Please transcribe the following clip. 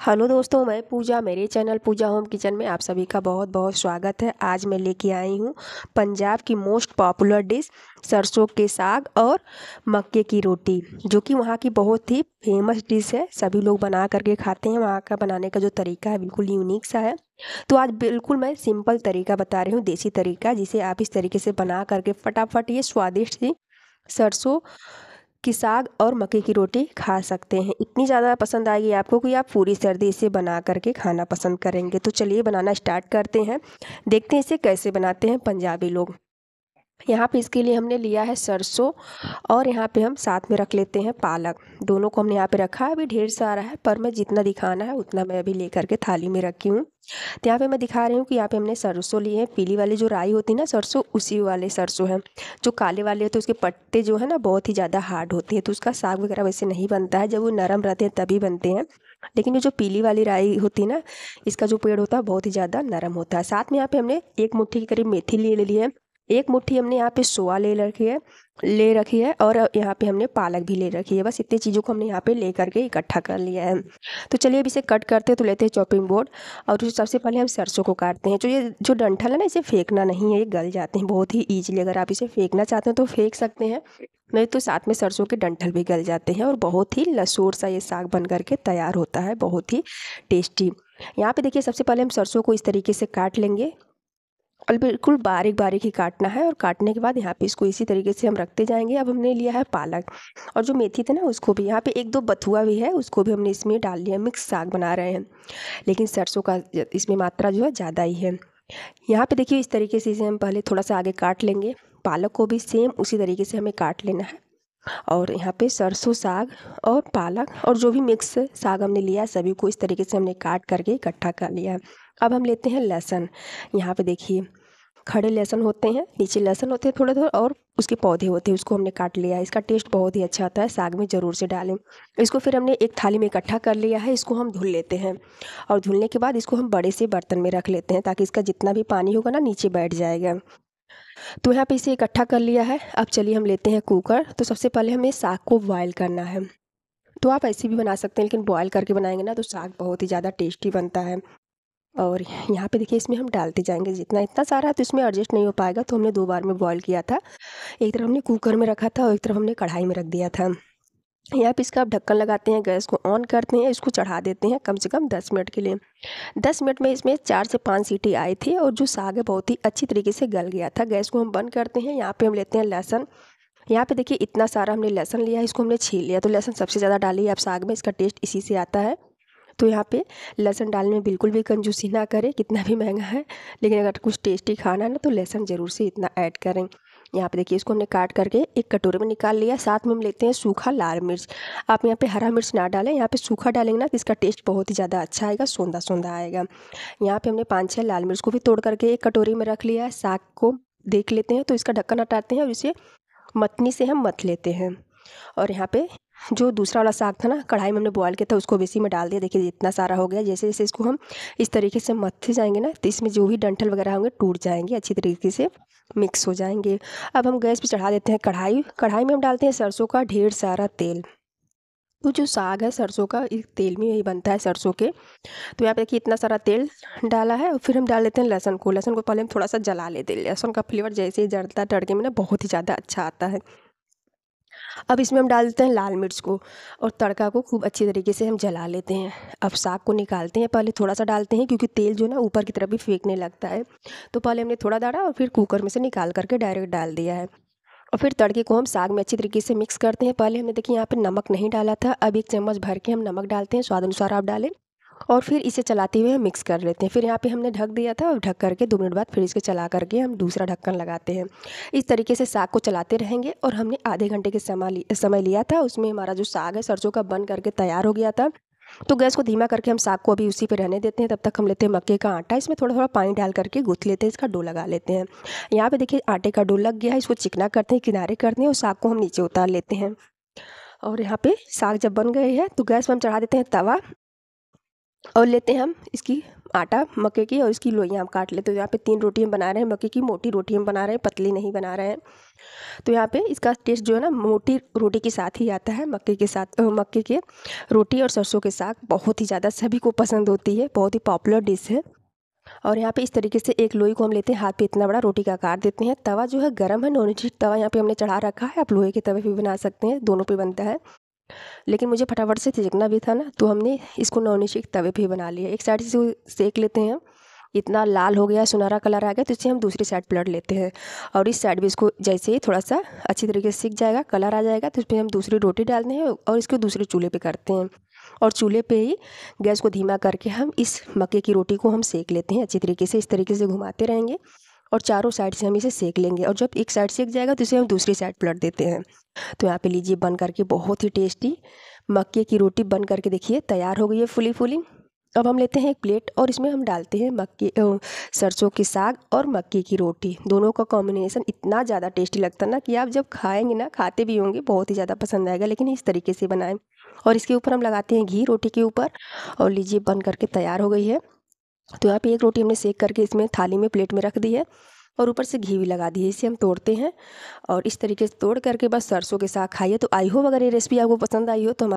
hello दोस्तों मैं पूजा मेरे चैनल पूजा होम किचन में आप सभी का बहुत बहुत स्वागत है आज मैं लेके आई हूँ पंजाब की मोस्ट पॉपुलर डिश सरसों के साग और मक्के की रोटी जो कि वहाँ की बहुत ही फेमस डिश है सभी लोग बना करके खाते हैं वहाँ का बनाने का जो तरीका है बिल्कुल यूनिक सा है तो आज बिल्कुल मैं सिंपल तरीका बता रही हूँ देसी तरीका जिसे आप इस तरीके से बना करके फटाफट ये स्वादिष्ट सी सरसों कि साग और मक्के की रोटी खा सकते हैं इतनी ज़्यादा पसंद आएगी आपको कि आप पूरी सर्दी इसे बना करके खाना पसंद करेंगे तो चलिए बनाना स्टार्ट करते हैं देखते हैं इसे कैसे बनाते हैं पंजाबी लोग यहाँ पे इसके लिए हमने लिया है सरसों और यहाँ पे हम साथ में रख लेते हैं पालक दोनों को हमने यहाँ पे रखा है अभी ढेर सारा है पर मैं जितना दिखाना है उतना मैं अभी लेकर के थाली में रखी हूँ तो यहाँ पे मैं दिखा रही हूँ कि यहाँ पे हमने सरसों लिए हैं पीली वाली जो राई होती है ना सरसों उसी वाले सरसों हैं जो काले वाले होते हैं उसके पट्टे जो है ना बहुत ही ज़्यादा हार्ड होते हैं तो उसका साग वगैरह वैसे नहीं बनता है जब वो नरम रहते हैं तभी बनते हैं लेकिन ये जो पीली वाली राई होती है ना इसका जो पेड़ होता है बहुत ही ज़्यादा नरम होता है साथ में यहाँ पे हमने एक मुट्ठी के करीब मेथी ले ली है एक मुट्ठी हमने यहाँ पे सोआ ले रखी है ले रखी है और यहाँ पे हमने पालक भी ले रखी है बस इतनी चीज़ों को हमने यहाँ पे ले करके इकट्ठा कर लिया है तो चलिए अब इसे कट करते हैं तो लेते हैं चॉपिंग बोर्ड और सबसे पहले हम सरसों को काटते हैं जो ये जो डंठल है ना इसे फेंकना नहीं है ये गल जाते हैं बहुत ही ईजिली अगर आप इसे फेंकना चाहते हैं तो फेंक सकते हैं नहीं तो साथ में सरसों के डंठल भी गल जाते हैं और बहुत ही लसूर सा ये साग बन करके तैयार होता है बहुत ही टेस्टी यहाँ पे देखिए सबसे पहले हम सरसों को इस तरीके से काट लेंगे और बिल्कुल बारीक बारीक ही काटना है और काटने के बाद यहाँ पे इसको इसी तरीके से हम रखते जाएंगे अब हमने लिया है पालक और जो मेथी थे ना उसको भी यहाँ पे एक दो बथुआ भी है उसको भी हमने इसमें डाल लिया मिक्स साग बना रहे हैं लेकिन सरसों का इसमें मात्रा जो है ज़्यादा ही है यहाँ पे देखिए इस तरीके से इसे हम पहले थोड़ा सा आगे काट लेंगे पालक को भी सेम उसी तरीके से हमें काट लेना है और यहाँ पे सरसों साग और पालक और जो भी मिक्स साग हमने लिया सभी को इस तरीके से हमने काट करके इकट्ठा कर लिया अब हम लेते हैं लहसुन यहाँ पे देखिए खड़े लहसुन होते हैं नीचे लहसुन होते हैं थोड़े थोड़े और उसके पौधे होते हैं उसको हमने काट लिया है इसका टेस्ट बहुत ही अच्छा आता है साग में ज़रूर से डालें इसको फिर हमने एक थाली में इकट्ठा कर लिया है इसको हम धुल लेते हैं और धुलने के बाद इसको हम बड़े से बर्तन में रख लेते हैं ताकि इसका जितना भी पानी होगा ना नीचे बैठ जाएगा तो यहाँ पर इसे इकट्ठा कर लिया है अब चलिए हम लेते हैं कुकर तो सबसे पहले हमें साग को बॉयल करना है तो आप ऐसे भी बना सकते हैं लेकिन बॉयल करके बनाएंगे ना तो साग बहुत ही ज़्यादा टेस्टी बनता है और यहाँ पे देखिए इसमें हम डालते जाएंगे जितना इतना सारा है तो इसमें एडजस्ट नहीं हो पाएगा तो हमने दो बार में बॉईल किया था एक तरफ हमने कुकर में रखा था और एक तरफ हमने कढ़ाई में रख दिया था यहाँ पे इसका आप ढक्कन लगाते हैं गैस को ऑन करते हैं इसको चढ़ा देते हैं कम से कम दस मिनट के लिए दस मिनट में इसमें चार से पाँच सीटी आई थी और जो साग है बहुत ही अच्छी तरीके से गल गया था गैस को हम बंद करते हैं यहाँ पर हम लेते हैं लहसन यहाँ पे देखिए इतना सारा हमने लहसन लिया है इसको हमने छील लिया तो लहसन सबसे ज़्यादा डाली आप साग में इसका टेस्ट इसी से आता है तो यहाँ पे लहसुन डालने में बिल्कुल भी कंजूसी ना करें कितना भी महंगा है लेकिन अगर कुछ टेस्टी खाना है ना तो लहसुन ज़रूर से इतना ऐड करें यहाँ पे देखिए इसको हमने काट करके एक कटोरे में निकाल लिया साथ में हम लेते हैं सूखा लाल मिर्च आप यहाँ पे हरा मिर्च ना डालें यहाँ पे सूखा डालेंगे ना तो इसका टेस्ट बहुत ही ज़्यादा अच्छा आएगा सोंदा सोंदा आएगा यहाँ पे हमने पाँच छः लाल मिर्च को भी तोड़ करके एक कटोरी में रख लिया है साग को देख लेते हैं तो इसका ढक्कन हटाते हैं और इसे मतनी से हम मत लेते हैं और यहाँ पर जो दूसरा वाला साग था ना कढ़ाई में हमने बॉयल किया था उसको बेसी में डाल दिया देखिए इतना सारा हो गया जैसे जैसे इसको हम इस तरीके से मथे जाएंगे ना तो इसमें जो भी डंठल वगैरह होंगे टूट जाएंगे अच्छी तरीके से मिक्स हो जाएंगे अब हम गैस पर चढ़ा देते हैं कढ़ाई कढ़ाई में हम डालते हैं सरसों का ढेर सारा तेल तो जो साग है सरसों का एक तेल में यही बनता है सरसों के तो यहाँ पे देखिए इतना सारा तेल डाला है और फिर हम डाल देते हैं लहसन को लहसन को पहले हम थोड़ा सा जला लेते हैं लहसुन का फ्लेवर जैसे ही जलता है तड़के में ना बहुत ही ज़्यादा अच्छा आता है अब इसमें हम डाल देते हैं लाल मिर्च को और तड़का को खूब अच्छी तरीके से हम जला लेते हैं अब साग को निकालते हैं पहले थोड़ा सा डालते हैं क्योंकि तेल जो ना ऊपर की तरफ भी फेंकने लगता है तो पहले हमने थोड़ा डाला और फिर कुकर में से निकाल करके डायरेक्ट डाल दिया है और फिर तड़के को हम साग में अच्छी तरीके से मिक्स करते हैं पहले हमने देखिए यहाँ पर नमक नहीं डाला था अब एक चम्मच भर के हम नमक डालते हैं स्वाद अनुसार आप डालें और फिर इसे चलाते हुए हम मिक्स कर लेते हैं फिर यहाँ पे हमने ढक दिया था और ढक करके दो मिनट बाद फिर इसको चला करके हम दूसरा ढक्कन लगाते हैं इस तरीके से साग को चलाते रहेंगे और हमने आधे घंटे के समय समय लिया था उसमें हमारा जो साग है सरसों का बन करके तैयार हो गया था तो गैस को धीमा करके हम साग को अभी उसी पे रहने देते हैं तब तक हम लेते हैं मक्के का आटा इसमें थोड़ा थोड़ा पानी डाल करके गूथ लेते हैं इसका डो लगा लेते हैं यहाँ पे देखिए आटे का डो लग गया है इसको चिकना करते हैं किनारे करते हैं और साग को हम नीचे उतार लेते हैं और यहाँ पे साग जब बन गए हैं तो गैस पर हम चढ़ा देते हैं तवा और लेते हैं हम इसकी आटा मक्के की और इसकी लोइयाँ हम काट लेते हैं तो यहाँ पे तीन रोटी हम बना रहे हैं मक्के की मोटी रोटी हम बना रहे हैं पतली नहीं बना रहे हैं तो यहाँ पे इसका टेस्ट जो है ना मोटी रोटी के साथ ही आता है मक्के के साथ मक्के के रोटी और सरसों के साग बहुत ही ज़्यादा सभी को पसंद होती है बहुत ही पॉपुलर डिश है और यहाँ पे इस तरीके से एक लोई को हम लेते हैं हाथ पे इतना बड़ा रोटी का आकार देते हैं तवा जो है गर्म है नॉन स्टिक तवा यहाँ पे हमने चढ़ा रखा है आप लोहे के तवे भी बना सकते हैं दोनों पे बनता है लेकिन मुझे फटाफट से थिजकना भी था ना तो हमने इसको नॉन स्टिक तवे ही बना लिया एक साइड से सेक लेते हैं इतना लाल हो गया सुनहरा कलर आ गया तो इसे हम दूसरी साइड पलट लेते हैं और इस साइड भी इसको जैसे ही थोड़ा सा अच्छी तरीके से सीख जाएगा कलर आ जाएगा तो इस पर हम दूसरी रोटी डालते हैं और इसको दूसरे चूल्हे पे करते हैं और चूल्हे पे ही गैस को धीमा करके हम इस मक्के की रोटी को हम सेक लेते हैं अच्छी तरीके से इस तरीके से घुमाते रहेंगे और चारों साइड से हम इसे सेक लेंगे और जब एक साइड सेक जाएगा तो इसे हम दूसरी साइड पलट देते हैं तो यहाँ पे लीजिए बन करके बहुत ही टेस्टी मक्के की रोटी बन करके देखिए तैयार हो गई है फुली फुली अब हम लेते हैं एक प्लेट और इसमें हम डालते हैं मक्के सरसों की साग और मक्के की रोटी दोनों का कॉम्बिनेशन इतना ज़्यादा टेस्टी लगता ना कि आप जब खाएंगे ना खाते भी होंगे बहुत ही ज़्यादा पसंद आएगा लेकिन इस तरीके से बनाएं और इसके ऊपर हम लगाते हैं घी रोटी के ऊपर और लीजिए बन करके तैयार हो गई है तो यहाँ पे एक रोटी हमने सेक करके इसमें थाली में प्लेट में रख दी है और ऊपर से घी भी लगा दिए इसे हम तोड़ते हैं और इस तरीके से तोड़ करके बस सरसों के साग खाइए तो आई होप अगर ये रेसिपी आपको पसंद आई हो तो